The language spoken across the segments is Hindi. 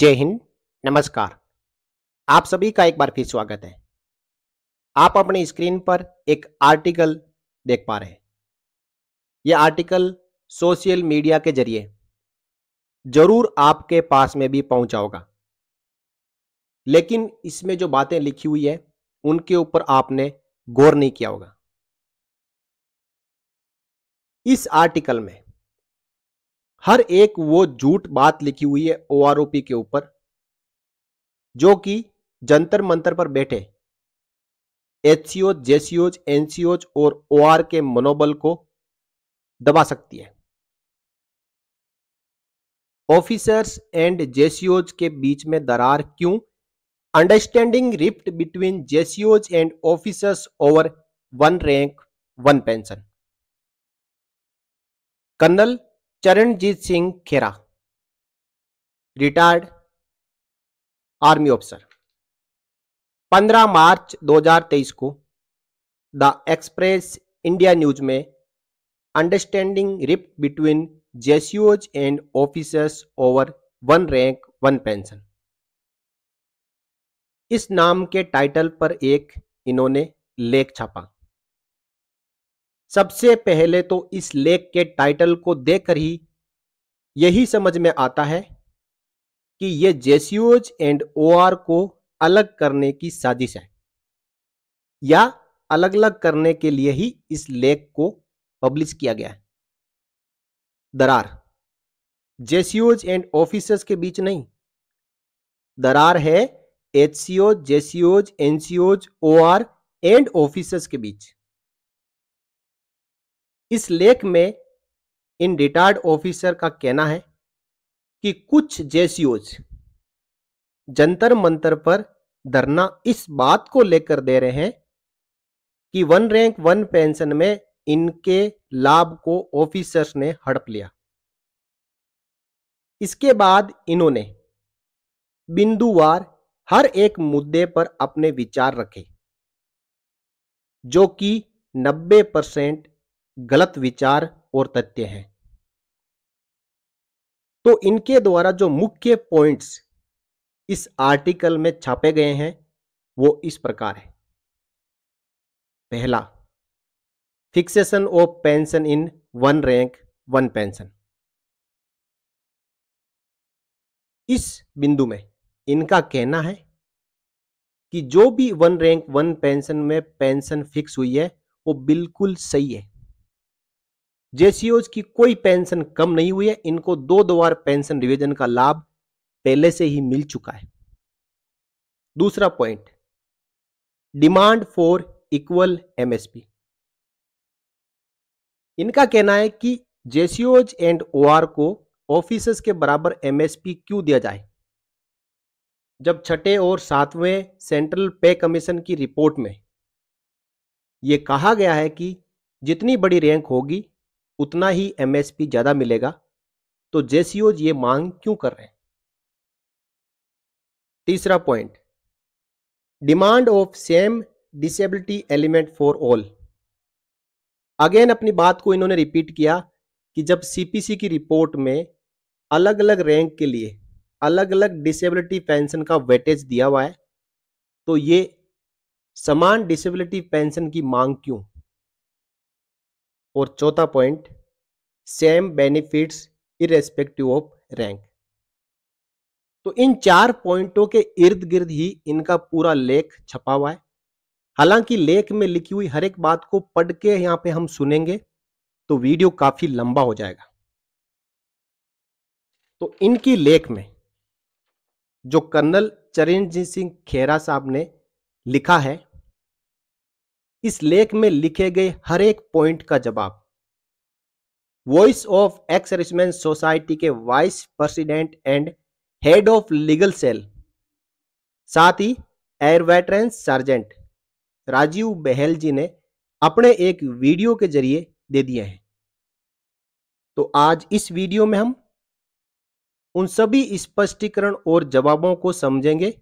जय हिंद नमस्कार आप सभी का एक बार फिर स्वागत है आप अपने स्क्रीन पर एक आर्टिकल देख पा रहे हैं यह आर्टिकल सोशल मीडिया के जरिए जरूर आपके पास में भी पहुंचा होगा लेकिन इसमें जो बातें लिखी हुई है उनके ऊपर आपने गौर नहीं किया होगा इस आर्टिकल में हर एक वो झूठ बात लिखी हुई है ओ के ऊपर जो कि जंतर मंतर पर बैठे एच जेसीओ एनसीओ जेसीओज एनसीओज और ओ आर के मनोबल को दबा सकती है ऑफिसर्स एंड जेसीओज के बीच में दरार क्यों अंडरस्टैंडिंग रिफ्ट बिटवीन जेसीओज and officers over one rank one pension colonel Charanjit Singh Khera retired army officer 15 March 2023 को द एक्सप्रेस इंडिया न्यूज में अंडरस्टैंडिंग रिप्ट बिटवीन जेसीओज and officers over one rank one pension इस नाम के टाइटल पर एक इन्होंने लेख छापा सबसे पहले तो इस लेख के टाइटल को देखकर ही यही समझ में आता है कि यह जेसीओज एंड ओआर को अलग करने की साजिश है या अलग अलग करने के लिए ही इस लेख को पब्लिश किया गया है दरार जेसीओज एंड ऑफिसर्स के बीच नहीं दरार है एचसीओज जेसीओज एनसीओज ओआर एंड ऑफिसर्स के बीच इस लेख में इन रिटायर्ड ऑफिसर का कहना है कि कुछ जेसीओज जंतर मंतर पर धरना इस बात को लेकर दे रहे हैं कि वन रैंक वन पेंशन में इनके लाभ को ऑफिसर्स ने हड़प लिया इसके बाद इन्होंने बिंदुवार हर एक मुद्दे पर अपने विचार रखे जो कि 90 परसेंट गलत विचार और तथ्य हैं तो इनके द्वारा जो मुख्य पॉइंट्स इस आर्टिकल में छापे गए हैं वो इस प्रकार है पहला fixation of pension in one rank one pension इस बिंदु में इनका कहना है कि जो भी वन रैंक वन पेंशन में पेंशन फिक्स हुई है वो बिल्कुल सही है जेसीओज की कोई पेंशन कम नहीं हुई है इनको दो दो बार पेंशन रिवीजन का लाभ पहले से ही मिल चुका है दूसरा point demand for equal MSP इनका कहना है कि जेसीओज एंड ओआर को ऑफिसर्स के बराबर एमएसपी क्यों दिया जाए जब छठे और सातवें सेंट्रल पे कमीशन की रिपोर्ट में यह कहा गया है कि जितनी बड़ी रैंक होगी उतना ही एमएसपी ज़्यादा मिलेगा तो जेसीओज ये मांग क्यों कर रहे हैं तीसरा point demand of same disability element for all again अपनी बात को इन्होंने रिपीट किया कि जब सीपीसी की रिपोर्ट में अलग अलग रैंक के लिए अलग अलग डिसेबिलिटी पेंशन का वेटेज दिया हुआ है तो ये समान डिसेबिलिटी पेंशन की मांग क्यों और चौथा point same benefits irrespective of rank तो इन चार पॉइंटों के इर्द गिर्द ही इनका पूरा लेख छपा हुआ है हालांकि लेख में लिखी हुई हर एक बात को पढ़ के यहां पे हम सुनेंगे तो वीडियो काफी लंबा हो जाएगा तो इनकी लेख में जो कर्नल चरणजीत सिंह खेरा साहब ने लिखा है इस लेख में लिखे गए हर एक पॉइंट का जवाब वॉइस ऑफ एक्स सोसाइटी के vice president and head of legal cell साथ ही air veteran sergeant Rajiv Bahl ji ने अपने एक वीडियो के जरिए दे दिए हैं तो आज इस वीडियो में हम उन सभी स्पष्टीकरण और जवाबों को समझेंगे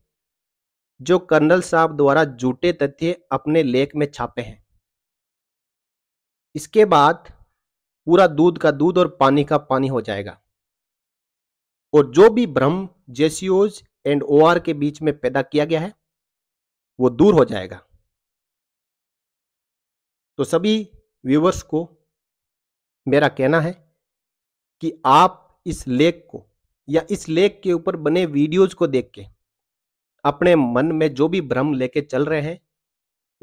जो कर्नल साहब द्वारा जूटे तथ्य अपने लेख में छापे हैं इसके बाद पूरा दूध का दूध और पानी का पानी हो जाएगा और जो भी भ्रम जेसीओज एंड ओआर के बीच में पैदा किया गया है वो दूर हो जाएगा तो सभी व्यूवर्स को मेरा कहना है कि आप इस लेख को या इस लेख के ऊपर बने वीडियोज को देख के अपने मन में जो भी भ्रम लेके चल रहे हैं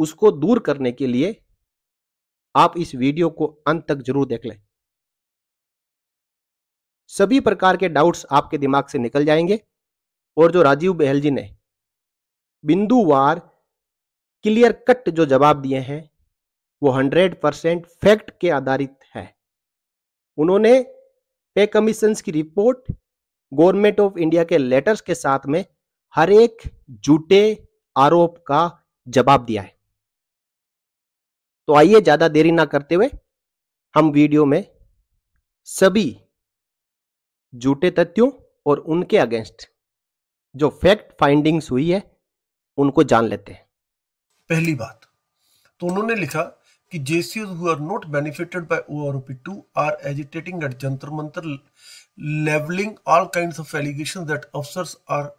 उसको दूर करने के लिए आप इस वीडियो को अंत तक जरूर देख लें सभी प्रकार के डाउट्स आपके दिमाग से निकल जाएंगे और जो राजीव बहल जी ने बिंदुवार क्लियर कट जो जवाब दिए हैं वो हंड्रेड परसेंट फैक्ट के आधारित है उन्होंने पे कमीशन की रिपोर्ट गवर्नमेंट ऑफ इंडिया के लेटर्स के साथ में हर एक झूठे आरोप का जवाब दिया है तो आइए ज्यादा देरी ना करते हुए हम वीडियो में सभी झूठे तथ्यों और उनके अगेंस्ट जो फैक्ट फाइंडिंग्स हुई है उनको जान लेते हैं पहली बात तो उन्होंने लिखा कि जेसीओज who are not benefited by OROP 2 are agitating at Jantar Mantar levelling all kinds of allegations that अफसर्स are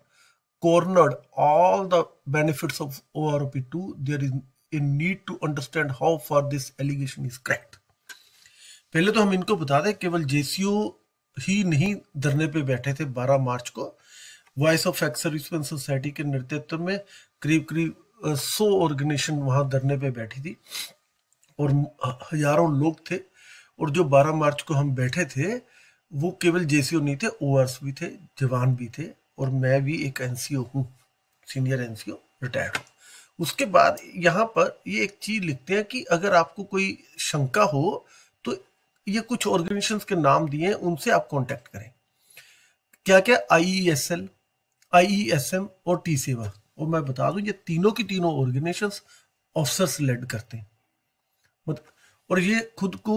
cornered all the benefits of ORP2, there is a need to understand how far this allegation is correct. पहले तो हम इनको बता दें केवल जेसीओ ही नहीं धरने पे बैठे थे 12 मार्च को voice of ex serviceman society के नेतृत्व में करीब करीब सौ ऑर्गेनाइजेशन वहां धरने पे बैठी थी और हजारों लोग थे और जो 12 मार्च को हम बैठे थे वो केवल जेसीओ नहीं थे ओआरस भी थे जवान भी थे और मैं भी एक एन हूँ सीनियर एन रिटायर्ड हूँ उसके बाद यहाँ पर ये एक चीज लिखते हैं कि अगर आपको कोई शंका हो तो ये कुछ ऑर्गेनाइजेशन के नाम दिए हैं उनसे आप कॉन्टेक्ट करें क्या क्या I E S L I E S M और टी सेवा और मैं बता दूं ये तीनों की तीनों ऑर्गेनाइजेशन ऑफिसर्स लेड करते हैं और ये खुद को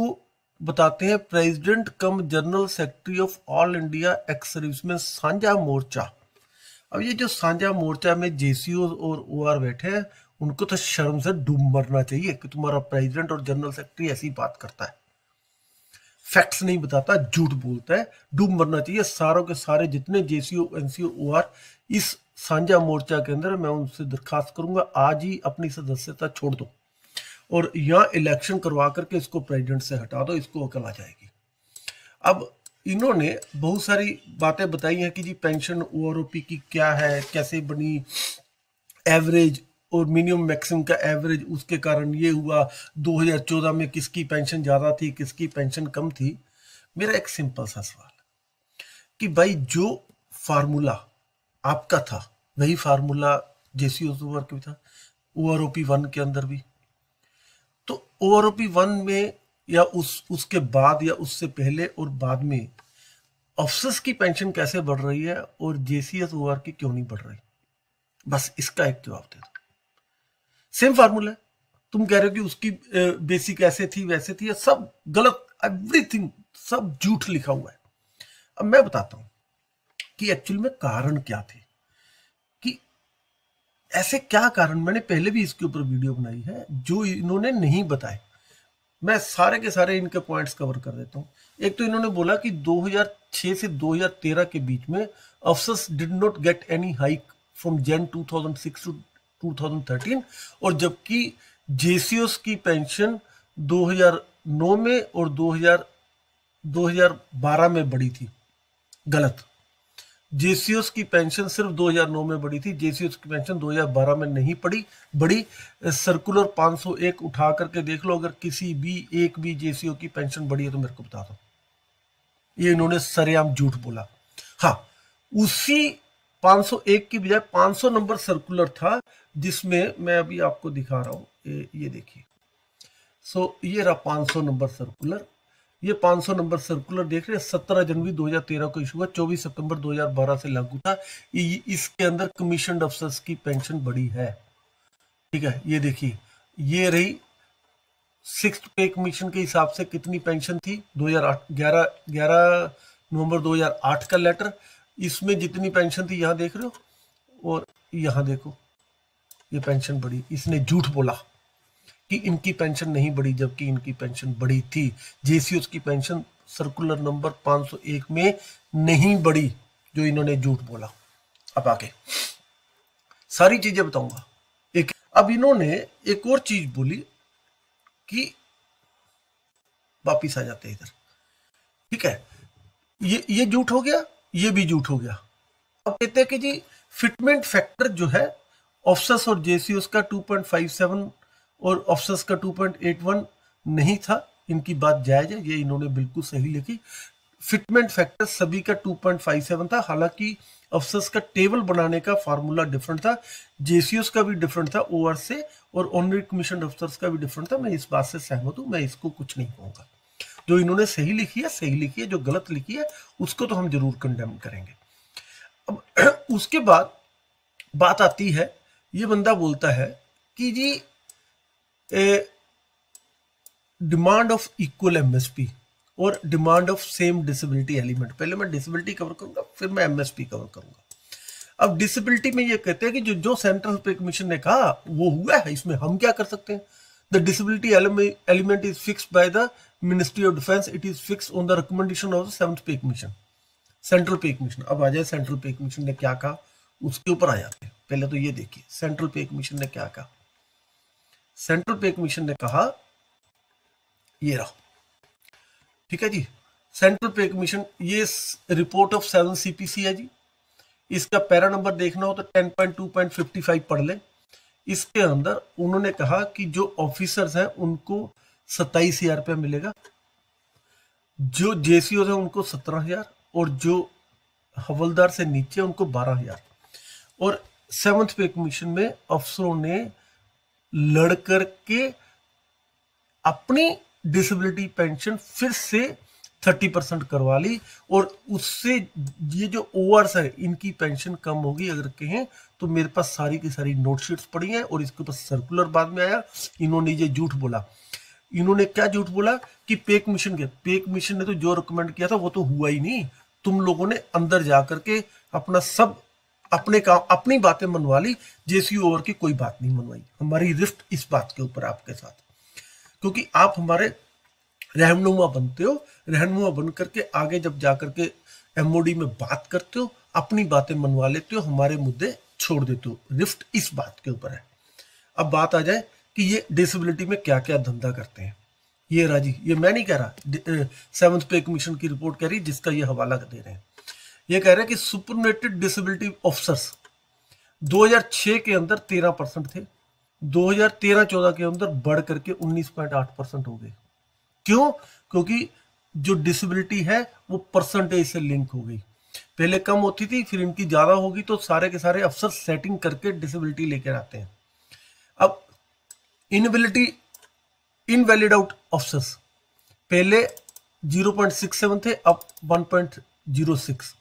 बताते हैं president cum general secretary of All India ex serviceman साझा मोर्चा अब ये जो साझा मोर्चा में जे और ओ बैठे हैं उनको तो शर्म से डूब मरना चाहिए कि तुम्हारा प्रेसिडेंट और जनरल सेक्रेटरी ऐसी बात करता है फैक्ट्स नहीं बताता झूठ बोलता है डूब मरना चाहिए सारों के सारे जितने जे सी ओ इस साझा मोर्चा के अंदर मैं उनसे दरखास्त करूंगा आज ही अपनी सदस्यता छोड़ दो और यहाँ इलेक्शन करवा करके इसको प्रेसिडेंट से हटा दो इसको अकल आ जाएगी अब इन्होंने बहुत सारी बातें बताई हैं कि जी पेंशन ओ की क्या है कैसे बनी एवरेज और मिनिमम मैक्सिमम का एवरेज उसके कारण ये हुआ 2014 में किसकी पेंशन ज़्यादा थी किसकी पेंशन कम थी मेरा एक सिंपल सा सवाल कि भाई जो फार्मूला आपका था वही फार्मूला जे सी ओ का भी था O R O P one के अंदर भी तो ओपी वन में या उस उसके बाद या उससे पहले और बाद में अफसर्स की पेंशन कैसे बढ़ रही है और जेसीएस ओ आर की क्यों नहीं बढ़ रही बस इसका एक जवाब दे दो सेम फार्मूला है तुम कह रहे हो कि उसकी बेसिक ऐसे थी वैसे थी या सब गलत एवरीथिंग सब झूठ लिखा हुआ है अब मैं बताता हूं कि एक्चुअल में कारण क्या थे ऐसे क्या कारण मैंने पहले भी इसके ऊपर वीडियो बनाई है जो इन्होंने नहीं बताए मैं सारे के सारे इनके पॉइंट्स कवर कर देता हूँ एक तो इन्होंने बोला कि 2006 से 2013 के बीच में अफसर्स did not get any hike from Jan 2006 to 2013 और जबकि जेसीओस की पेंशन 2009 में और 2000 2012 में बढ़ी थी गलत जेसीओस की पेंशन सिर्फ 2009 में बढ़ी थी जेसीओस की पेंशन 2012 में नहीं पड़ी बड़ी सर्कुलर 501 उठा करके देख लो अगर किसी भी एक भी जेसीओ की पेंशन बढ़ी है तो मेरे को बता दो ये इन्होंने सरेआम झूठ बोला हाँ उसी 501 की बजाय 500 नंबर सर्कुलर था जिसमें मैं अभी आपको दिखा रहा हूं ये, देखिए सो ये रहा पांच नंबर सर्कुलर ये 500 नंबर सर्कुलर देख रहे हैं 17 जनवरी 2013 को इशू हुआ 24 सितंबर 2012 से लागू था इसके अंदर कमीशन अफसर्स की पेंशन बढ़ी है ठीक है ये देखिए ये रही सिक्स पे कमीशन के हिसाब से कितनी पेंशन थी 2008 11 11 नवंबर 2008 का लेटर इसमें जितनी पेंशन थी यहां देख रहे हो और यहां देखो ये पेंशन बढ़ी इसने झूठ बोला कि इनकी पेंशन नहीं बढ़ी जबकि इनकी पेंशन बढ़ी थी जेसी की पेंशन सर्कुलर नंबर 501 में नहीं बढ़ी जो इन्होंने झूठ बोला अब आगे सारी चीजें बताऊंगा एक अब इन्होंने एक और चीज बोली कि वापिस आ जाते इधर ठीक है ये ये झूठ हो गया ये भी झूठ हो गया अब कहते हैं कि जी फिटमेंट फैक्टर जो है ऑफिस और जेसी का 2.57 और ऑप्शंस का 2.81 नहीं था इनकी बात जायज है ये इन्होंने बिल्कुल सही लिखी फिटमेंट फैक्टर सभी का 2.57 था हालांकि अफसर्स का टेबल बनाने का फार्मूला डिफरेंट था जेसीओस का भी डिफरेंट था ओ से और ऑनरी कमीशन अफसर्स का भी डिफरेंट था मैं इस बात से सहमत हूँ मैं इसको कुछ नहीं कहूँगा जो इन्होंने सही लिखी है सही लिखी है जो गलत लिखी है उसको तो हम जरूर कंडेम करेंगे अब उसके बाद बात आती है ये बंदा बोलता है कि जी a demand of equal MSP और demand of same disability element पहले मैं डिसेबिलिटी कवर करूंगा फिर मैं एमएसपी कवर करूंगा अब डिसेबिलिटी में ये कहते हैं कि जो जो सेंट्रल कमीशन ने कहा वो हुआ है इसमें हम क्या कर सकते हैं the disability element is fix by the ministry of defence it is fix on the recommendation of the pay commission central pay commission अब आ जाए सेंट्रल पे कमीशन ने क्या कहा उसके ऊपर आ जाते हैं पहले तो ये देखिए सेंट्रल पे कमीशन ने क्या कहा सेंट्रल पे कमीशन ने कहा ये रहा ठीक है जी सेंट्रल पे कमीशन ये रिपोर्ट ऑफ सेवन सीपीसी है जी इसका पैरा नंबर देखना हो तो ten point two point fifty five पढ़ लें इसके अंदर उन्होंने कहा कि जो ऑफिसर्स हैं उनको सत्ताईस हजार रुपया मिलेगा जो जेसीओ है उनको सत्रह हजार और जो हवलदार से नीचे उनको बारह हजार और सेवंथ पे कमीशन में अफसरों ने लड़ कर के अपनी डिसेबिलिटी पेंशन फिर से थर्टी परसेंट करवा ली और उससे ये जो ओवर्स है इनकी पेंशन कम होगी अगर कहें तो मेरे पास सारी की सारी नोटशीट पड़ी हैं और इसके ऊपर सर्कुलर बाद में आया इन्होंने ये झूठ बोला इन्होंने क्या झूठ बोला कि पेक मिशन के पेक मिशन ने तो जो रिकमेंड किया था वो तो हुआ ही नहीं तुम लोगों ने अंदर जा करके अपना सब अपने काम अपनी बातें मनवा ली जेसी ओवर की कोई बात नहीं मनवाई हमारी रिफ्ट इस बात के ऊपर आपके साथ क्योंकि आप हमारे रहनुमा बनते हो रहनुमा बन करके आगे जब जाकर के एमओडी में बात करते हो अपनी बातें मनवा लेते हो हमारे मुद्दे छोड़ देते हो रिफ्ट इस बात के ऊपर है अब बात आ जाए कि ये डिसेबिलिटी में क्या क्या धंधा करते हैं ये राजी ये मैं नहीं कह रहा सेवंथ पे कमीशन की रिपोर्ट कह रही जिसका ये हवाला दे रहे हैं ये कह रहे हैं कि सुपरनेटेड डिसेबिलिटी ऑफिसर्स 2006 के अंदर 13 परसेंट थे 2013-14 के अंदर बढ़ करके 19.8 परसेंट हो गए क्यों क्योंकि जो डिसेबिलिटी है वो परसेंटेज से लिंक हो गई पहले कम होती थी फिर इनकी ज्यादा होगी तो सारे के सारे अफसर सेटिंग करके डिसेबिलिटी लेकर आते हैं अब इनबिलिटी इनवैलिड आउट ऑफिसर्स पहले 0.67 थे अब 1.06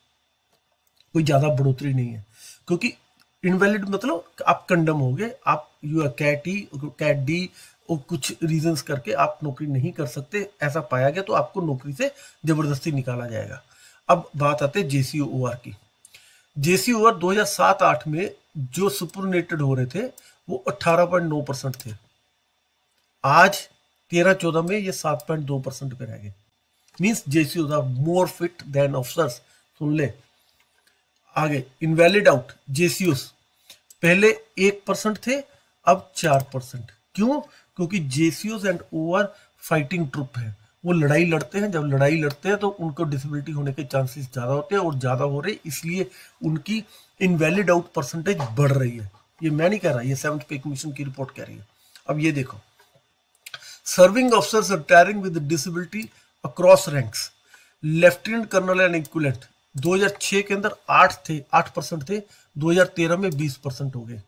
कोई ज़्यादा बढ़ोतरी नहीं है क्योंकि इनवैलिड मतलब आप कंडम हो गए आप you are cat E cat D और कुछ रीजंस करके आप नौकरी नहीं कर सकते ऐसा पाया गया तो आपको नौकरी से ज़बरदस्ती निकाला जाएगा अब बात आते है जे सी ओ आर की जे सी ओ आर दो हज़ार सात आठ में जो सुपरनेटेड हो रहे थे वो अट्ठारह पॉइंट नौ परसेंट थे आज तेरह चौदह में ये सात पॉइंट दो परसेंट पे रह गए means J C O are more fit than officers सुन ले आगे इनवैलिड आउट जेसीओस पहले एक परसेंट थे अब चार परसेंट क्यों क्योंकि जेसीओस एंड ओवर फाइटिंग ट्रुप है वो लड़ाई लड़ते हैं जब लड़ाई लड़ते हैं तो उनको डिसेबिलिटी होने के चांसेस ज़्यादा होते हैं और ज़्यादा हो रहे इसलिए उनकी इनवैलिड आउट परसेंटेज बढ़ रही है ये मैं नहीं कह रहा ये सेवंथ पे कमीशन की रिपोर्ट कह रही है अब ये देखो serving officers retiring with disability across ranks lieutenant colonel and equivalent 2006 के अंदर आठ थे आठ परसेंट थे 2013 में बीस परसेंट हो गए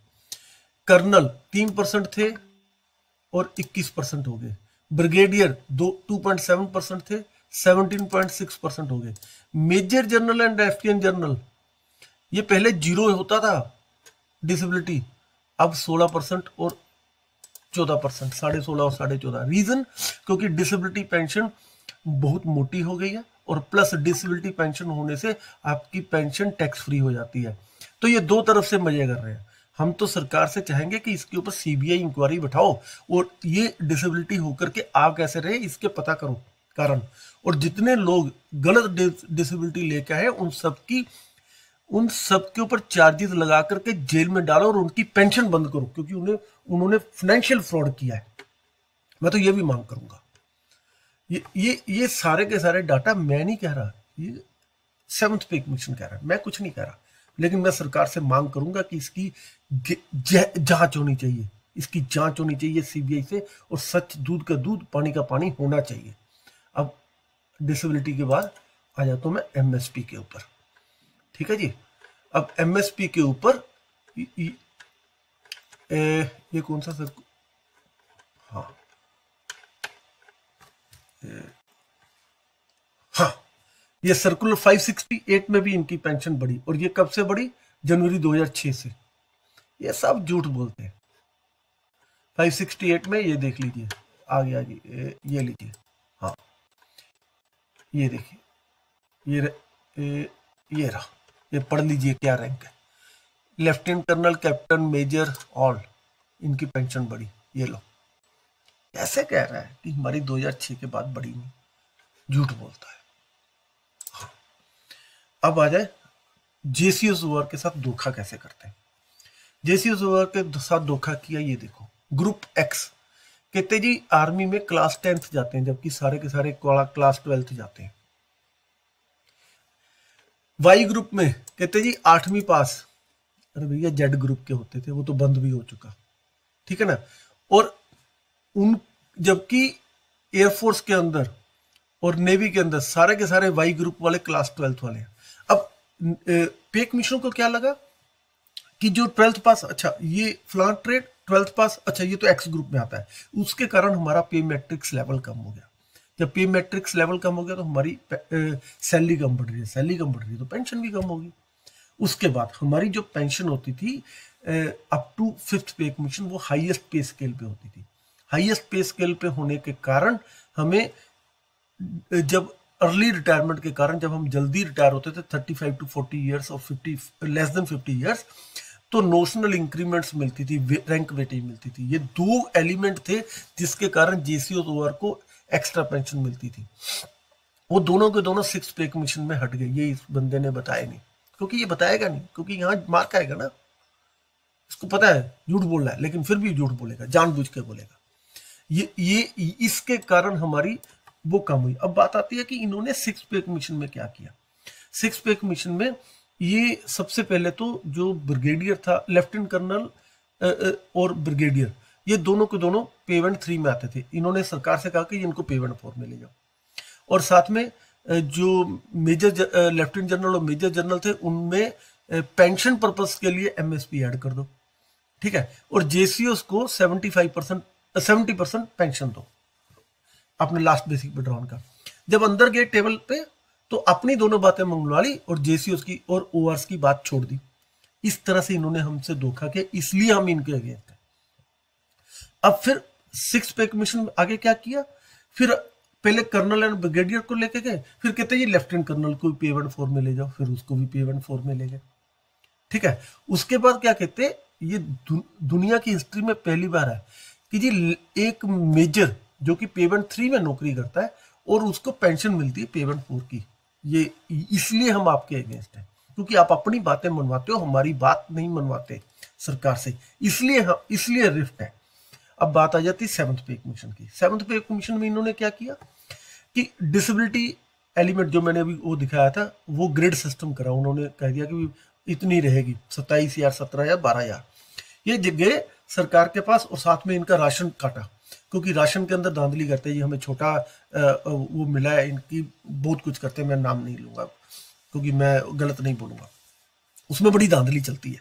कर्नल तीन परसेंट थे और इक्कीस परसेंट हो गए ब्रिगेडियर दो टू पॉइंट सेवन परसेंट थे 17.6 परसेंट हो गए major general and lieutenant general ये पहले जीरो होता था डिसेबिलिटी अब सोलह परसेंट और चौदह परसेंट साढ़े सोलह और साढ़े चौदह रीजन क्योंकि डिसेबिलिटी पेंशन बहुत मोटी हो गई है और प्लस डिसेबिलिटी पेंशन होने से आपकी पेंशन टैक्स फ्री हो जाती है तो ये दो तरफ से मजे कर रहे हैं हम तो सरकार से चाहेंगे कि इसके ऊपर सीबीआई इंक्वायरी बैठाओ और ये डिसेबिलिटी होकर के आप कैसे रहे इसके पता करो कारण और जितने लोग गलत डिसेबिलिटी लेके आए उन की उन सब के ऊपर चार्जेस लगा करके जेल में डालो और उनकी पेंशन बंद करो क्योंकि उन्हें उन्होंने फाइनेंशियल फ्रॉड किया है मैं तो ये भी मांग करूंगा ये ये ये सारे के सारे डाटा मैं नहीं कह रहा ये सेवंथ पे कमीशन कह रहा है मैं कुछ नहीं कह रहा लेकिन मैं सरकार से मांग करूंगा कि इसकी जांच होनी चाहिए इसकी जांच होनी चाहिए सीबीआई से और सच दूध का दूध पानी का पानी होना चाहिए अब डिसेबिलिटी के बाद आ जाता हूं मैं एमएसपी के ऊपर ठीक है जी अब एमएसपी के ऊपर ये कौन सा सर हाँ ये सर्कुलर 568 में भी इनकी पेंशन बढ़ी और ये कब से बढ़ी जनवरी 2006 से ये सब झूठ बोलते हैं 568 में ये देख लीजिए आगे आगे ये लीजिए हाँ ये देखिए ये र, ए, ये रहा ये पढ़ लीजिए क्या रैंक है lieutenant colonel captain major all इनकी पेंशन बढ़ी ये लो ऐसे कह रहा है कि हमारी 2006 के बाद बड़ी नहीं झूठ बोलता है अब आ जाए जेसीओ जुआर के साथ धोखा कैसे करते हैं जेसीओ जुआर के साथ धोखा किया ये देखो ग्रुप एक्स कहते जी आर्मी में क्लास टेंथ जाते हैं जबकि सारे के सारे क्लास ट्वेल्थ जाते हैं वाई ग्रुप में कहते जी आठवीं पास अरे भैया जेड ग्रुप के होते थे वो तो बंद भी हो चुका ठीक है ना और उन जबकि एयरफोर्स के अंदर और नेवी के अंदर सारे के सारे वाई ग्रुप वाले क्लास ट्वेल्थ वाले हैं अब पेक मिश्रों को क्या लगा कि जो ट्वेल्थ पास अच्छा ये फ्लान ट्रेड ट्वेल्थ पास अच्छा ये तो एक्स ग्रुप में आता है उसके कारण हमारा पे मैट्रिक्स लेवल कम हो गया जब पे मैट्रिक्स लेवल कम हो गया तो हमारी सैलरी कम बढ़ रही है सैलरी कम बढ़ रही है तो पेंशन भी कम होगी उसके बाद हमारी जो पेंशन होती थी up to fifth pay commission वो हाईएस्ट पे स्केल पे होती थी हाईएस्ट पे स्केल पे होने के कारण हमें जब अर्ली रिटायरमेंट के कारण जब हम जल्दी रिटायर होते थे 35 टू 40 इयर्स और 50 लेस देन 50 इयर्स तो नोशनल इंक्रीमेंट्स मिलती थी रैंक वेटेज मिलती थी ये दो एलिमेंट थे जिसके कारण जेसीओ को एक्स्ट्रा पेंशन मिलती थी वो दोनों के दोनों सिक्स पे कमीशन में हट गए ये इस बंदे ने बताया नहीं क्योंकि ये बताएगा नहीं क्योंकि यहाँ मार्क आएगा ना इसको पता है झूठ बोल रहा है लेकिन फिर भी झूठ बोलेगा जानबूझ के बोलेगा ये ये इसके कारण हमारी वो कम हुई अब बात आती है कि इन्होंने सिक्स पे कमीशन में क्या किया सिक्स पे कमीशन में ये सबसे पहले तो जो ब्रिगेडियर था लेफ्टिनेंट कर्नल और ब्रिगेडियर ये दोनों के दोनों पेमेंट थ्री में आते थे इन्होंने सरकार से कहा कि इनको पेमेंट फोर में ले जाओ और साथ में जो मेजर लेफ्टिनेंट जनरल और मेजर जनरल थे उनमें पेंशन पर्पज के लिए एमएसपी ऐड कर दो ठीक है और जेसीओस को seventy five percent seventy percent pension दो अपने लास्ट बेसिक विड्रॉन का जब अंदर गए टेबल पे तो अपनी दोनों बातें मंगवा ली और जेसीओ की और ओ की बात छोड़ दी इस तरह से इन्होंने हमसे धोखा किया इसलिए हम इनके अगेंस्ट हैं अब फिर सिक्स पे कमीशन आगे क्या किया फिर पहले कर्नल एंड ब्रिगेडियर को लेके गए फिर कहते ये लेफ्टिनेंट कर्नल को भी पे फोर में ले जाओ फिर उसको भी पे वन फोर में ले गए ठीक है उसके बाद क्या कहते ये दु, दुनिया की हिस्ट्री में पहली बार है कि जी एक मेजर जो कि पेमेंट थ्री में नौकरी करता है और उसको पेंशन मिलती है पेमेंट फोर की ये इसलिए हम आपके अगेंस्ट हैं क्योंकि आप अपनी बातें मनवाते हो हमारी बात नहीं मनवाते सरकार से इसलिए हम इसलिए रिफ्ट है अब बात आ जाती है सेवंथ पे कमीशन की सेवंथ पे कमीशन में इन्होंने क्या किया कि डिसेबिलिटी एलिमेंट जो मैंने अभी वो दिखाया था वो ग्रेड सिस्टम करा उन्होंने कह दिया कि इतनी रहेगी सत्ताईस हजार सत्रह हजार बारह हजार ये जगह सरकार के पास और साथ में इनका राशन काटा क्योंकि राशन के अंदर धांधली करते हैं ये हमें छोटा वो मिला है इनकी बहुत कुछ करते हैं मैं नाम नहीं लूंगा क्योंकि मैं गलत नहीं बोलूंगा उसमें बड़ी धांधली चलती है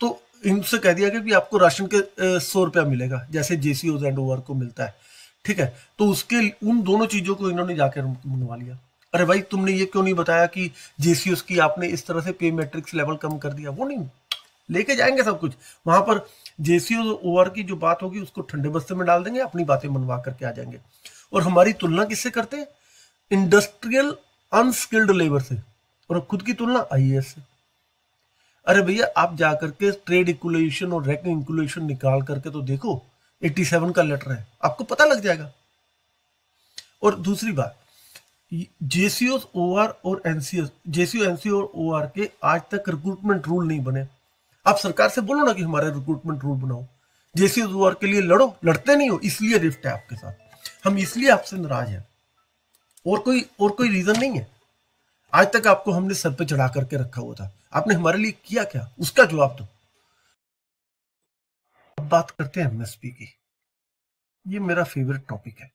तो इनसे कह दिया गया कि आपको राशन के सौ रुपया मिलेगा जैसे जेसी एंड ओवर को मिलता है ठीक है तो उसके उन दोनों चीजों को इन्होंने जाकर मनवा लिया अरे भाई तुमने ये क्यों नहीं बताया कि जेसी उसकी आपने इस तरह से पे मैट्रिक्स लेवल कम कर दिया वो नहीं लेके जाएंगे सब कुछ वहां पर जेसी ओवर की जो बात होगी उसको ठंडे बस्ते में डाल देंगे अपनी बातें मनवा करके आ जाएंगे और हमारी तुलना किससे करते हैं इंडस्ट्रियल अनस्किल्ड लेबर से और खुद की तुलना आई से अरे भैया आप जा करके ट्रेड इक्वलेशन और रैक इक्वलेशन निकाल करके तो देखो 87 का लेटर है आपको पता लग जाएगा और दूसरी बात जेसीओ आर और एनसीओ जेसीओ एनसीओ और आर के आज तक रिक्रूटमेंट रूल नहीं बने आप सरकार से बोलो ना कि हमारा रिक्रूटमेंट रूल बनाओ जैसे जुआर के लिए लड़ो लड़ते नहीं हो इसलिए रिफ्ट है आपके साथ हम इसलिए आपसे नाराज हैं और कोई और कोई रीजन नहीं है आज तक आपको हमने सर पे चढ़ा करके रखा हुआ था आपने हमारे लिए किया क्या उसका जवाब दो अब बात करते हैं एमएसपी की ये मेरा फेवरेट टॉपिक है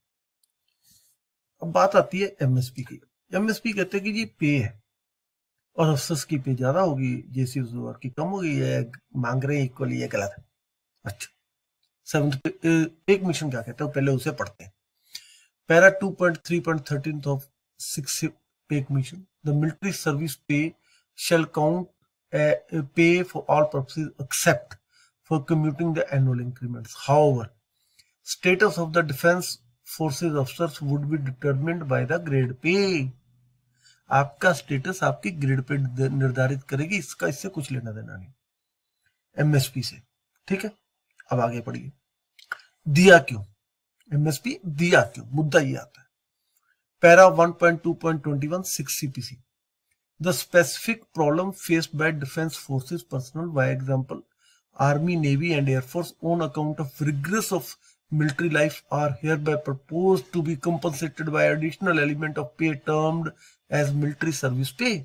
अब बात आती है एमएसपी की एमएसपी कहते हैं कि जी पे है और अफसोस की पे ज्यादा होगी जेसी जोर की कम होगी ये मांग रहे इक्वली गलत है अच्छा सेवन एक मिशन क्या कहते हैं पहले उसे पढ़ते हैं para two point three point thirteen of six pay commission the military service pay shall count pay for all purposes except for computing the annual increments how status of the defence forces officers would be determined by the grade pay आपका स्टेटस आपकी ग्रिड पे निर्धारित करेगी इसका इससे कुछ लेना देना नहीं एमएसपी से ठीक है अब आगे पढ़िए दिया क्यों एमएसपी दिया क्यों मुद्दा ये आता है para 1.2.21 point CPC the specific problem faced by defence forces personnel by example army navy and air force on account of rigours of military life are hereby propose to be compensated by additional element of pay termed as military service pay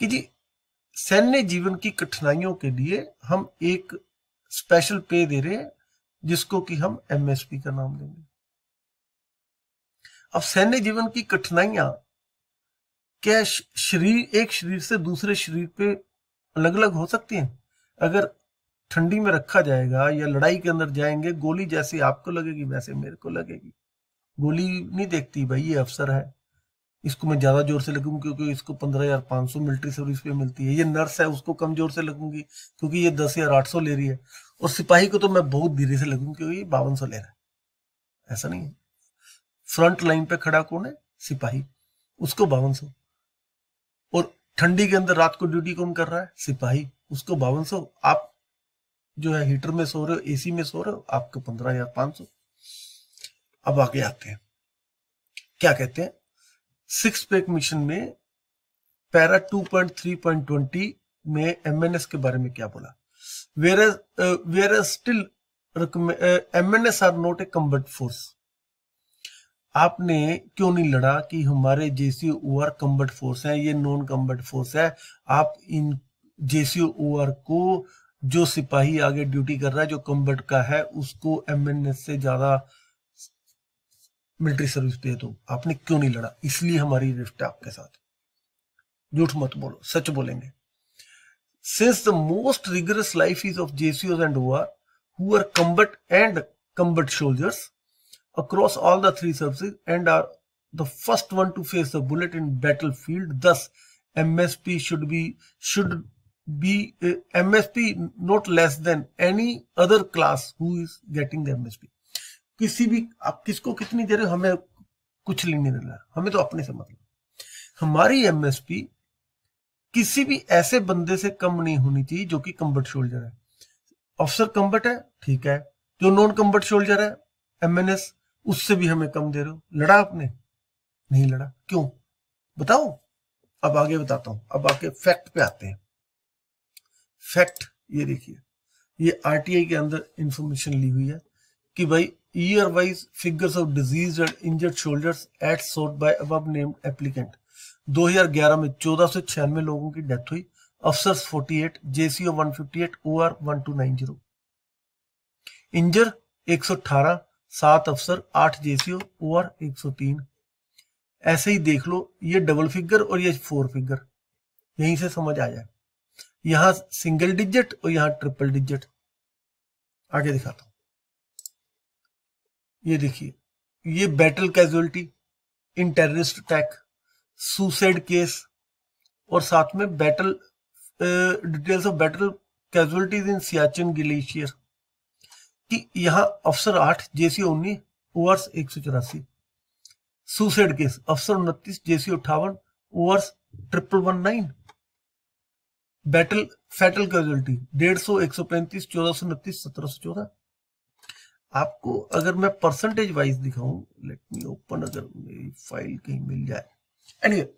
कि जी सैन्य जीवन की कठिनाइयों के लिए हम एक स्पेशल पे दे रहे हैं जिसको कि हम एमएसपी का नाम देंगे अब सैन्य जीवन की कठिनाइया क्या शरीर एक शरीर से दूसरे शरीर पे अलग अलग हो सकती हैं अगर ठंडी में रखा जाएगा या लड़ाई के अंदर जाएंगे गोली जैसे आपको लगेगी वैसे मेरे को लगेगी गोली नहीं देखती भाई ये अफसर है इसको मैं ज़्यादा जोर से लगूंगी क्योंकि इसको पंद्रह हज़ार पांच सौ मिलिट्री सर्विस पे मिलती है ये नर्स है उसको कम जोर से लगूंगी क्योंकि ये दस हज़ार आठ सौ ले रही है और सिपाही को तो मैं बहुत धीरे से लगूंगी क्योंकि ये बावन सौ ले रहा है ऐसा नहीं है फ्रंट लाइन पे खड़ा कौन है सिपाही उसको बावन सौ और ठंडी के अंदर रात को ड्यूटी कौन कर रहा है सिपाही उसको बावन सौ आप जो है हीटर में सो रहे हो एसी में सो रहे हो आपको पंद्रह हजार पांच सौ अब आगे आते हैं क्या कहते हैं सिक्स पैक मिशन में पैरा 2.3.20 में एमएनएस के बारे में क्या बोला whereas still MNS are not a combat force आपने क्यों नहीं लड़ा कि हमारे जेसी आर कम्बट फोर्स है ये नॉन कम्बट फोर्स है आप इन जेसी आर को जो सिपाही आगे ड्यूटी कर रहा है जो कम्बट का है उसको एमएनएस से ज्यादा मिलिट्री सर्विस पे है तो आपने क्यों नहीं लड़ा इसलिए हमारी रिफ्ट है आपके साथ झूठ मत बोलो सच बोलेंगे since the most rigorous life is of JC and हुआ combat and combat soldiers across all the three service and are the first one to face the bullet in battlefield thus M S P should be should be M S P not less than any other class who is getting the M S P किसी भी आप किसको कितनी दे रहे हो हमें कुछ लेने देना हमें तो अपने से मतलब हमारी एमएसपी किसी भी ऐसे बंदे से कम नहीं होनी चाहिए जो कि कम्बर्ट शोल्जर है ऑफिसर कम्बर्ट है ठीक है जो नॉन कम्बर्ट शोल्जर है एमएनएस उससे भी हमें कम दे रहे हो लड़ा आपने नहीं लड़ा क्यों बताओ अब आगे बताता हूं अब आगे फैक्ट पे आते हैं फैक्ट ये देखिए ये आरटीआई के अंदर इंफॉर्मेशन ली हुई है कि भाई year-wise figures of diseased and injured shoulders at sought by above named applicant 2011 में 14 से छियानवे लोगों की डेथ हुई अफसर्स 48 जेसीओ 158 ओआर 1290 इंजर 118 सात अफसर आठ जेसीओ ओआर 103 ऐसे ही देख लो ये डबल फिगर और ये फोर फिगर यहीं से समझ आ जाए यहां सिंगल डिजिट और यहां ट्रिपल डिजिट आगे दिखाता हूं ये देखिए ये battle casualty in terrorist attack suicide case और साथ में battle details of battle casualties in Siachen glacier कि यहाँ अफसर आठ जेसी उन्नीस ओवर्स एक सौ चौरासी सुसाइड केस अफसर उनतीस जेसी अठावन overs triple one nine battle fatal casualty डेढ़ सौ एक सौ पैंतीस चौदह सौ उनतीस सत्रह सौ चौदह आपको अगर मैं परसेंटेज वाइज दिखाऊं लेट मी ओपन अगर मेरी फाइल कहीं मिल जाए एनीवे anyway,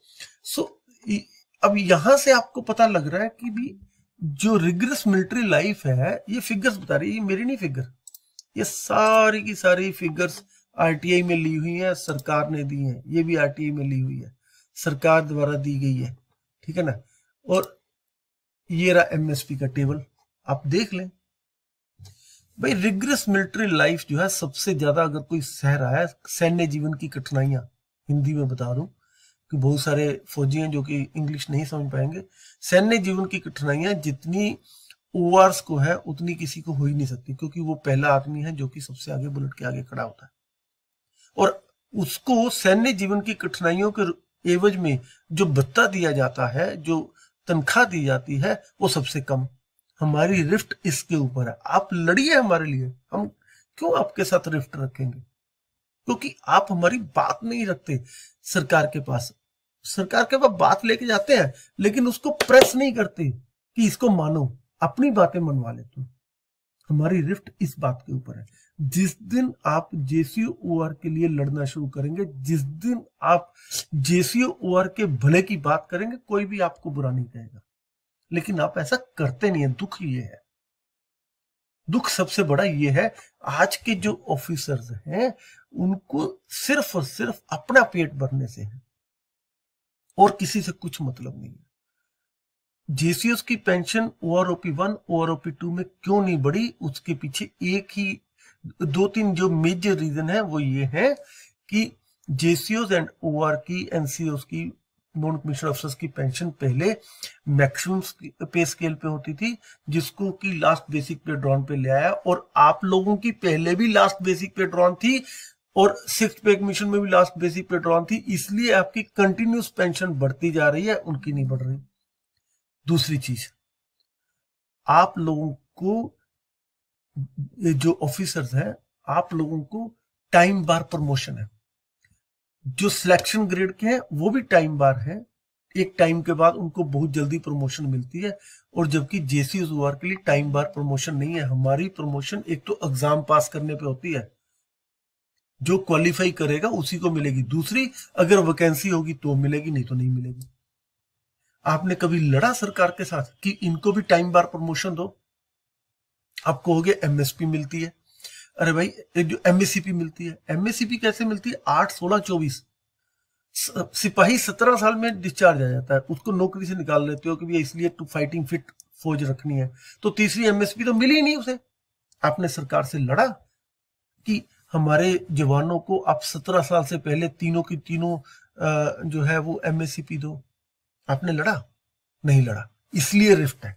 सो so, अब यहां से आपको पता लग रहा है कि भी जो रिग्रेस मिलिट्री लाइफ है ये फिगर्स बता रही है मेरी नहीं फिगर ये सारी की सारी फिगर्स आरटीआई में ली हुई है सरकार ने दी है ये भी आरटीआई में ली हुई है सरकार द्वारा दी गई है ठीक है ना और ये रहा एमएसपी का टेबल आप देख लें भाई रिग्रेस मिलिट्री लाइफ जो है सबसे ज्यादा अगर कोई सह रहा है सैन्य जीवन की कठिनाइयां हिंदी में बता दूं कि बहुत सारे फौजी हैं जो कि इंग्लिश नहीं समझ पाएंगे सैन्य जीवन की कठिनाइयां जितनी ओ को है उतनी किसी को हो ही नहीं सकती क्योंकि वो पहला आदमी है जो कि सबसे आगे बुलेट के आगे खड़ा होता है और उसको सैन्य जीवन की कठिनाइयों के एवज में जो भत्ता दिया जाता है जो तनख्वाह दी जाती है वो सबसे कम हमारी रिफ्ट इसके ऊपर है आप लड़िए हमारे लिए हम क्यों आपके साथ रिफ्ट रखेंगे क्योंकि आप हमारी बात नहीं रखते सरकार के पास सरकार के पास बात लेके जाते हैं लेकिन उसको प्रेस नहीं करते कि इसको मानो अपनी बातें मनवा लेते हमारी रिफ्ट इस बात के ऊपर है जिस दिन आप जेसीओ के लिए लड़ना शुरू करेंगे जिस दिन आप जेसीओ के भले की बात करेंगे कोई भी आपको बुरा नहीं कहेगा लेकिन आप ऐसा करते नहीं है दुख ये है दुख सबसे बड़ा ये है आज के जो ऑफिसर्स हैं उनको सिर्फ और सिर्फ अपना पेट भरने से है और किसी से कुछ मतलब नहीं है जेसीएस की pension O R OP one O R OP two में क्यों नहीं बढ़ी उसके पीछे एक ही दो तीन जो मेजर रीजन है वो ये है कि जेसीओ एंड ओ आर की एनसीओ की नॉन कमीशन अफसर्स की पेंशन पहले मैक्सिमम पे स्केल पे होती थी जिसको कि लास्ट बेसिक पे ड्रॉन पे ले आया और आप लोगों की पहले भी लास्ट बेसिक पे ड्रॉन थी और सिक्स पे कमीशन में भी लास्ट बेसिक पे ड्रॉन थी इसलिए आपकी कंटिन्यूस पेंशन बढ़ती जा रही है उनकी नहीं बढ़ रही दूसरी चीज आप लोगों को जो ऑफिसर्स हैं आप लोगों को टाइम बार प्रमोशन है जो सिलेक्शन ग्रेड के हैं वो भी टाइम बार है एक टाइम के बाद उनको बहुत जल्दी प्रमोशन मिलती है और जबकि जेसी जुआर के लिए टाइम बार प्रमोशन नहीं है हमारी प्रमोशन एक तो एग्जाम पास करने पे होती है जो क्वालिफाई करेगा उसी को मिलेगी दूसरी अगर वैकेंसी होगी तो मिलेगी नहीं तो नहीं मिलेगी आपने कभी लड़ा सरकार के साथ कि इनको भी टाइम बार प्रमोशन दो आपको हो गया एमएसपी मिलती है अरे भाई जो एमएससीपी मिलती है एमएससीपी कैसे मिलती है आठ सोलह चौबीस सिपाही सत्रह साल में डिस्चार्ज आ जाता है उसको नौकरी से निकाल लेते हो कि भैया इसलिए टू फाइटिंग फिट फौज रखनी है तो तीसरी एमएसपी तो मिली ही नहीं उसे आपने सरकार से लड़ा कि हमारे जवानों को आप सत्रह साल से पहले तीनों की तीनों जो है वो एमएससीपी दो आपने लड़ा नहीं लड़ा इसलिए रिफ्ट है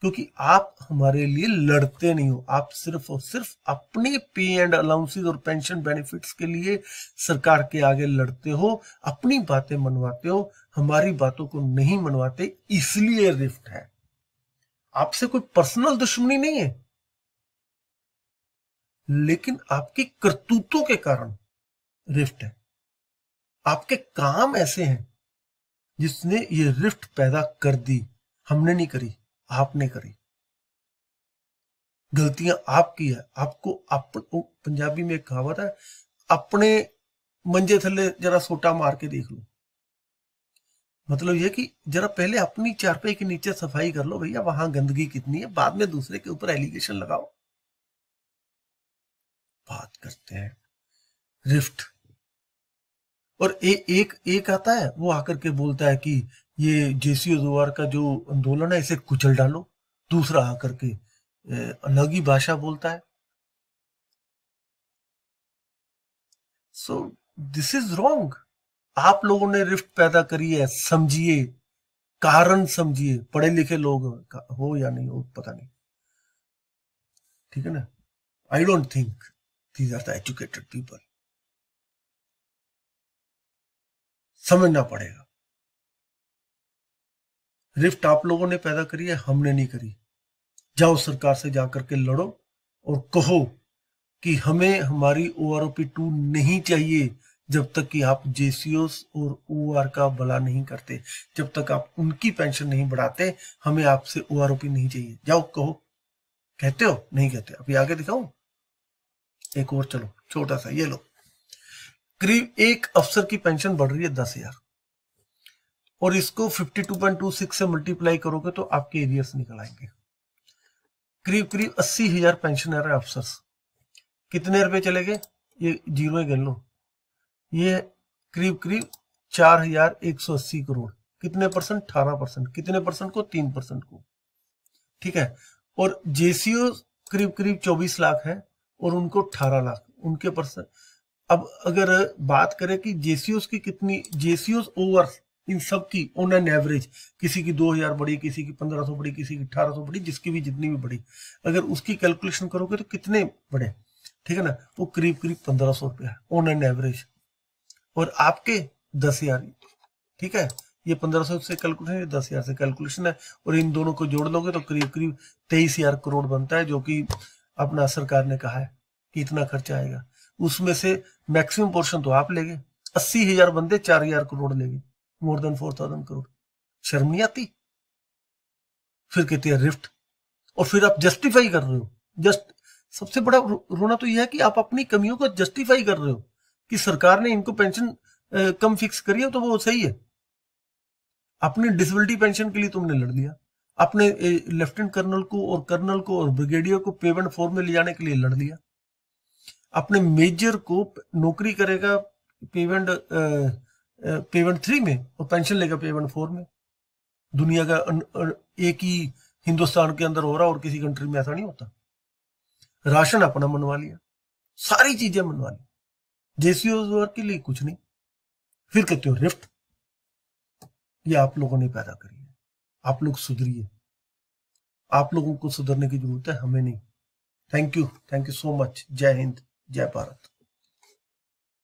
क्योंकि आप हमारे लिए लड़ते नहीं हो आप सिर्फ और सिर्फ अपने पे एंड अलाउंसेस और पेंशन बेनिफिट्स के लिए सरकार के आगे लड़ते हो अपनी बातें मनवाते हो हमारी बातों को नहीं मनवाते इसलिए रिफ्ट है आपसे कोई पर्सनल दुश्मनी नहीं है लेकिन आपके करतूतों के कारण रिफ्ट है आपके काम ऐसे हैं जिसने ये रिफ्ट पैदा कर दी हमने नहीं करी आपने करी गलतियां आपकी है आपको आप पंजाबी में एक कहावत है अपने मंजे थले जरा सोटा मार के देख लो मतलब ये कि जरा पहले अपनी चारपाई के नीचे सफाई कर लो भैया वहां गंदगी कितनी है बाद में दूसरे के ऊपर एलिगेशन लगाओ बात करते हैं रिफ्ट और ए, एक एक आता है वो आकर के बोलता है कि ये जेसी जोवार का जो आंदोलन है इसे कुचल डालो दूसरा आकर के अलग ही भाषा बोलता है सो दिस इज रॉन्ग आप लोगों ने रिफ्ट पैदा करी है समझिए कारण समझिए पढ़े लिखे लोग हो या नहीं हो पता नहीं ठीक है ना I don't think these are the educated people समझना पड़ेगा रिफ्ट आप लोगों ने पैदा करी है हमने नहीं करी जाओ सरकार से जाकर के लड़ो और कहो कि हमें हमारी O R O P two नहीं चाहिए जब तक कि आप जेसीओ और ओ आर का भला नहीं करते जब तक आप उनकी पेंशन नहीं बढ़ाते हमें आपसे ओ आर नहीं चाहिए जाओ कहो कहते हो नहीं कहते अभी आगे दिखाऊं एक और चलो छोटा सा ये लो करीब एक अफसर की पेंशन बढ़ रही है दस हजार और इसको 52.26 से मल्टीप्लाई करोगे तो आपके एरियर्स निकल आएंगे करीब करीब अस्सी हजार पेंशनर है अफसर कितने रुपए चले गए ये जीरो गिन लो ये करीब करीब चार हजार एक सौ अस्सी करोड़ कितने परसेंट अठारह परसेंट कितने परसेंट को तीन परसेंट को ठीक है और जेसीओ करीब करीब चौबीस लाख है और उनको अठारह लाख उनके परसेंट अब अगर बात करें कि जेसीओस की कितनी जेसीओस ओवर इन सब की ऑन एन एवरेज किसी की 2000 बड़ी किसी की 1500 बड़ी किसी की 1800 बड़ी जिसकी भी जितनी भी बड़ी अगर उसकी कैलकुलेशन करोगे तो कितने बड़े ठीक है ना वो करीब करीब पंद्रह सौ रुपया ऑन एन एवरेज और आपके दस हजार ठीक है ये पंद्रह सौ से कैलकुलेशन है दस हजार से कैलकुलेशन है और इन दोनों को जोड़ लोगे तो करीब करीब तेईस हजार करोड़ बनता है जो कि अपना सरकार ने कहा है कि इतना खर्चा आएगा उसमें से मैक्सिमम पोर्शन तो आप ले गए अस्सी हजार बंदे चार हजार करोड़ ले गए more than four thousand crore शर्म नहीं आती फिर कहती है रिफ्ट और फिर आप जस्टिफाई कर रहे हो जस्ट सबसे बड़ा रोना तो यह है कि आप अपनी कमियों को जस्टिफाई कर रहे हो कि सरकार ने इनको पेंशन कम फिक्स करी है तो वो सही है अपने डिसेबिलिटी पेंशन के लिए तुमने लड़ लिया अपने लेफ्टिनेंट कर्नल को और कर्नल को और ब्रिगेडियर को पेमेंट फॉर्म में ले जाने के लिए लड़ लिया अपने मेजर को नौकरी करेगा पेमेंट पेमेंट थ्री में और पेंशन लेगा पेमेंट फोर में दुनिया का अन, अन, एक ही हिंदुस्तान के अंदर हो रहा और किसी कंट्री में ऐसा नहीं होता राशन अपना मनवा लिया सारी चीजें मनवा ली रोजगार के लिए कुछ नहीं फिर कहते हो रिफ्ट ये आप लोगों ने पैदा करी है आप लोग सुधरिए आप लोगों को सुधरने की जरूरत है हमें नहीं thank you thank you so much जय हिंद जय भारत